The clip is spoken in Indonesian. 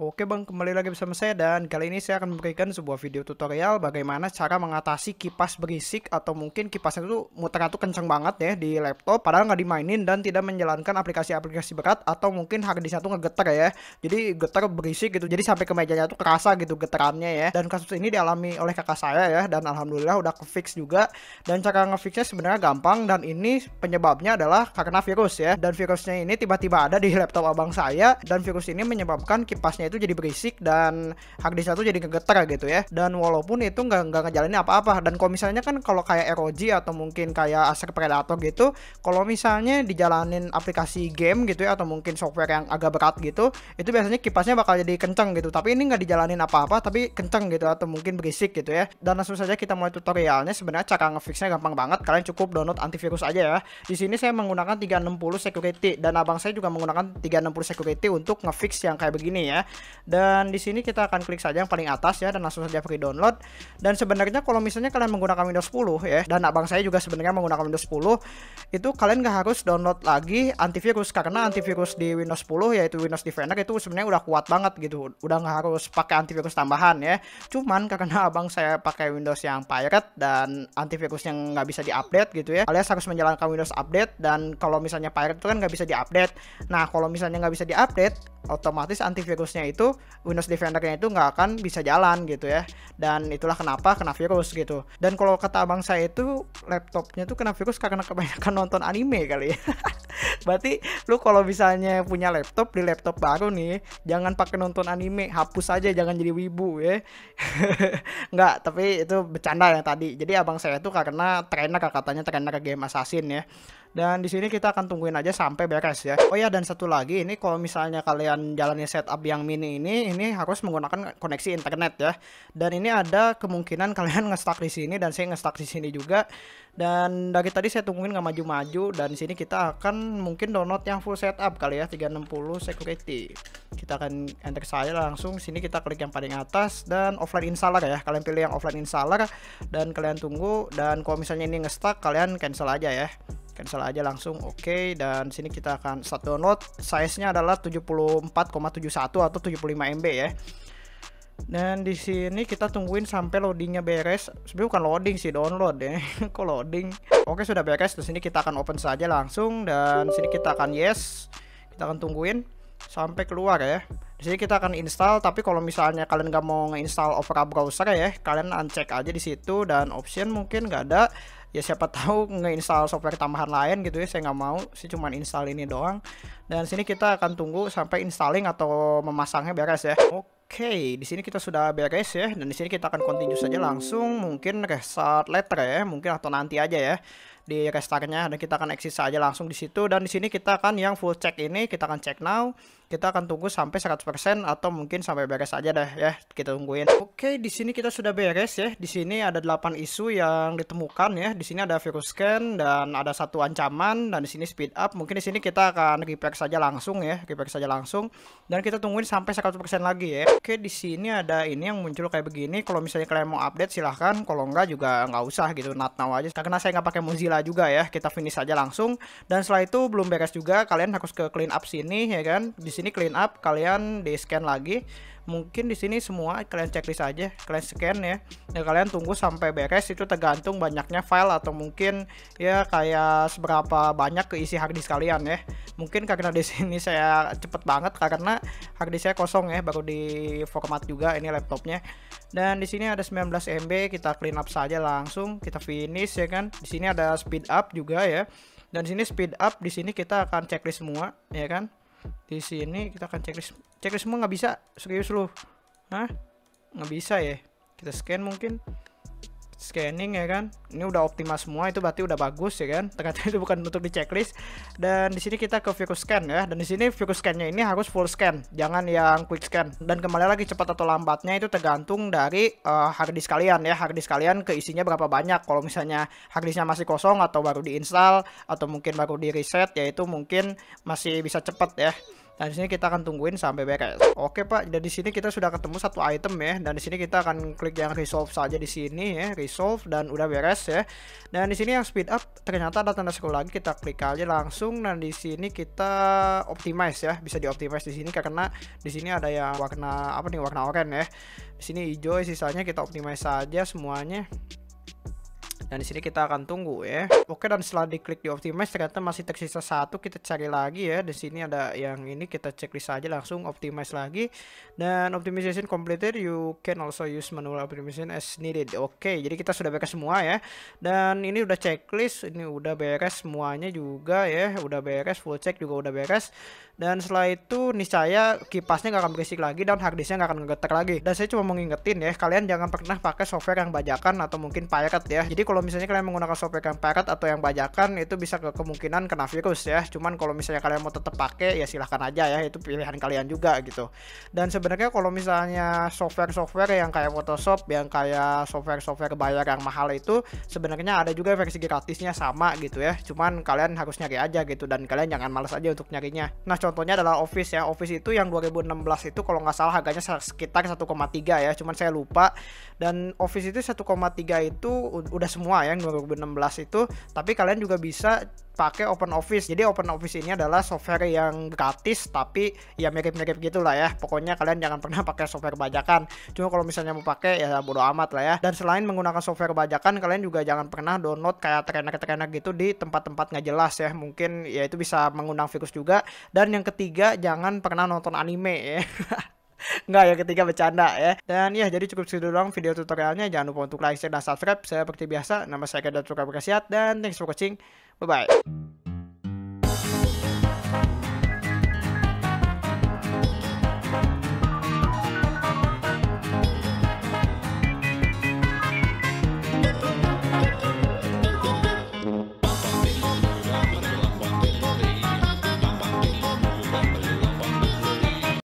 Oke bang, kembali lagi bersama saya dan kali ini saya akan memberikan sebuah video tutorial bagaimana cara mengatasi kipas berisik atau mungkin kipasnya itu muter tuh kencang banget ya di laptop padahal nggak dimainin dan tidak menjalankan aplikasi-aplikasi berat atau mungkin harddisknya tuh ngegetar ya. Jadi getar berisik gitu, jadi sampai ke mejanya itu kerasa gitu getarannya ya. Dan kasus ini dialami oleh kakak saya ya dan alhamdulillah udah kefix juga dan cara ngefixnya sebenarnya gampang dan ini penyebabnya adalah karena virus ya dan virusnya ini tiba-tiba ada di laptop abang saya dan virus ini menyebabkan kipasnya itu jadi berisik dan hard disk satu jadi ngegeter gitu ya dan walaupun itu nggak nggak ngejalanin apa-apa dan kalau misalnya kan kalau kayak ROG atau mungkin kayak Acer Predator gitu kalau misalnya dijalanin aplikasi game gitu ya atau mungkin software yang agak berat gitu itu biasanya kipasnya bakal jadi kenceng gitu tapi ini nggak dijalanin apa-apa tapi kenceng gitu atau mungkin berisik gitu ya dan langsung saja kita mulai tutorialnya sebenarnya cara ngefixnya gampang banget kalian cukup download antivirus aja ya di sini saya menggunakan 360 security dan abang saya juga menggunakan 360 security untuk ngefix yang kayak begini ya dan di sini kita akan klik saja yang paling atas ya dan langsung saja free download. Dan sebenarnya kalau misalnya kalian menggunakan Windows 10 ya dan abang saya juga sebenarnya menggunakan Windows 10 itu kalian nggak harus download lagi antivirus karena antivirus di Windows 10 yaitu Windows Defender itu sebenarnya udah kuat banget gitu. Udah nggak harus pakai antivirus tambahan ya. Cuman karena abang saya pakai Windows yang pirate dan antivirus yang nggak bisa diupdate gitu ya. Alias harus menjalankan Windows update dan kalau misalnya pirate itu kan nggak bisa diupdate. Nah kalau misalnya nggak bisa diupdate, otomatis antivirusnya Windowsnya itu Windows Defender-nya itu nggak akan bisa jalan gitu ya dan itulah kenapa kena virus gitu dan kalau kata abang saya itu laptopnya tuh kena virus karena kebanyakan nonton anime kali ya berarti lu kalau misalnya punya laptop di laptop baru nih jangan pakai nonton anime hapus aja jangan jadi wibu ya nggak tapi itu bercanda ya tadi jadi abang saya tuh karena trainer katanya trainer game assassin ya dan di sini kita akan tungguin aja sampai beres ya oh ya dan satu lagi ini kalau misalnya kalian jalannya setup yang mini ini ini harus menggunakan koneksi internet ya dan ini ini ada kemungkinan kalian ngestak di sini dan saya ngestak di sini juga. Dan dari tadi saya tungguin nggak maju-maju dan sini kita akan mungkin download yang full setup kali ya 360 security. Kita akan enter saya langsung sini kita klik yang paling atas dan offline installer ya. Kalian pilih yang offline installer dan kalian tunggu dan kalau misalnya ini ngestak kalian cancel aja ya cancel aja langsung oke okay. dan sini kita akan start download size nya adalah 74,71 atau 75 MB ya dan di sini kita tungguin sampai loadingnya beres sebenarnya bukan loading sih download ya kok loading oke sudah beres di sini kita akan open saja langsung dan sini kita akan yes kita akan tungguin sampai keluar ya di sini kita akan install tapi kalau misalnya kalian nggak mau nginstall Opera browser ya kalian uncheck aja di situ dan option mungkin nggak ada ya siapa tahu nginstall software tambahan lain gitu ya saya nggak mau sih cuma install ini doang dan sini kita akan tunggu sampai installing atau memasangnya beres ya oke Oke, di sini kita sudah beres ya dan di sini kita akan continue saja langsung mungkin saat letter ya, mungkin atau nanti aja ya di restartnya dan kita akan exit saja langsung di situ dan di sini kita akan yang full check ini kita akan check now kita akan tunggu sampai 100% atau mungkin sampai beres aja deh ya kita tungguin oke okay, di sini kita sudah beres ya di sini ada 8 isu yang ditemukan ya di sini ada virus scan dan ada satu ancaman dan di sini speed up mungkin di sini kita akan repair saja langsung ya repair saja langsung dan kita tungguin sampai 100% lagi ya oke okay, di sini ada ini yang muncul kayak begini kalau misalnya kalian mau update silahkan kalau enggak juga nggak usah gitu not now aja karena saya nggak pakai Mozilla juga ya kita finish aja langsung dan setelah itu belum beres juga kalian harus ke clean up sini ya kan di sini clean up kalian di scan lagi mungkin di sini semua kalian checklist aja kalian scan ya dan kalian tunggu sampai beres itu tergantung banyaknya file atau mungkin ya kayak seberapa banyak keisi harddisk kalian ya mungkin karena di sini saya cepet banget karena hard saya kosong ya baru di format juga ini laptopnya dan di sini ada 19 MB kita clean up saja langsung kita finish ya kan di sini ada speed up juga ya dan di sini speed up di sini kita akan checklist semua ya kan di sini kita akan checklist checklist semua nggak bisa serius lu Nah, nggak bisa ya kita scan mungkin scanning ya kan ini udah optimal semua itu berarti udah bagus ya kan ternyata itu bukan untuk di checklist dan di sini kita ke fokus scan ya dan di sini scan scannya ini harus full scan jangan yang quick scan dan kembali lagi cepat atau lambatnya itu tergantung dari uh, eh, harddisk kalian ya harddisk kalian keisinya berapa banyak kalau misalnya harddisknya masih kosong atau baru diinstal atau mungkin baru di reset yaitu mungkin masih bisa cepat ya Nah, di sini kita akan tungguin sampai beres. Oke, Pak. Dan di sini kita sudah ketemu satu item ya. Dan di sini kita akan klik yang resolve saja di sini ya, resolve dan udah beres ya. Dan di sini yang speed up ternyata ada tanda sekolah lagi, kita klik aja langsung dan di sini kita optimize ya. Bisa dioptimize di sini karena di sini ada yang warna apa nih, warna oranye ya. Di sini hijau sisanya kita optimize saja semuanya. Dan di sini kita akan tunggu ya. Oke dan setelah diklik di optimize ternyata masih tersisa satu kita cari lagi ya. Di sini ada yang ini kita checklist aja langsung optimize lagi. Dan optimization completed you can also use manual optimization as needed. Oke jadi kita sudah beres semua ya. Dan ini udah checklist ini udah beres semuanya juga ya. Udah beres full check juga udah beres dan setelah itu niscaya kipasnya nggak akan berisik lagi dan harddisknya nggak akan ngegetek lagi dan saya cuma mengingetin ya kalian jangan pernah pakai software yang bajakan atau mungkin pirate ya jadi kalau misalnya kalian menggunakan software yang pirate atau yang bajakan itu bisa ke kemungkinan kena virus ya cuman kalau misalnya kalian mau tetap pakai ya silahkan aja ya itu pilihan kalian juga gitu dan sebenarnya kalau misalnya software-software yang kayak Photoshop yang kayak software-software bayar yang mahal itu sebenarnya ada juga versi gratisnya sama gitu ya cuman kalian harus nyari aja gitu dan kalian jangan males aja untuk nyarinya nah contohnya adalah Office ya. Office itu yang 2016 itu kalau nggak salah harganya sekitar 1,3 ya. Cuman saya lupa. Dan Office itu 1,3 itu udah semua ya yang 2016 itu. Tapi kalian juga bisa pakai Open Office. Jadi Open Office ini adalah software yang gratis tapi ya mirip-mirip gitulah ya. Pokoknya kalian jangan pernah pakai software bajakan. Cuma kalau misalnya mau pakai ya bodo amat lah ya. Dan selain menggunakan software bajakan, kalian juga jangan pernah download kayak trainer-trainer gitu di tempat-tempat nggak jelas ya. Mungkin ya itu bisa mengundang virus juga. Dan yang ketiga, jangan pernah nonton anime ya. Nggak ya ketiga bercanda ya Dan ya jadi cukup segitu doang video tutorialnya Jangan lupa untuk like, share, dan subscribe Saya seperti biasa Nama saya Kedat Tukar Berkasiat Dan thanks for watching Bye-bye.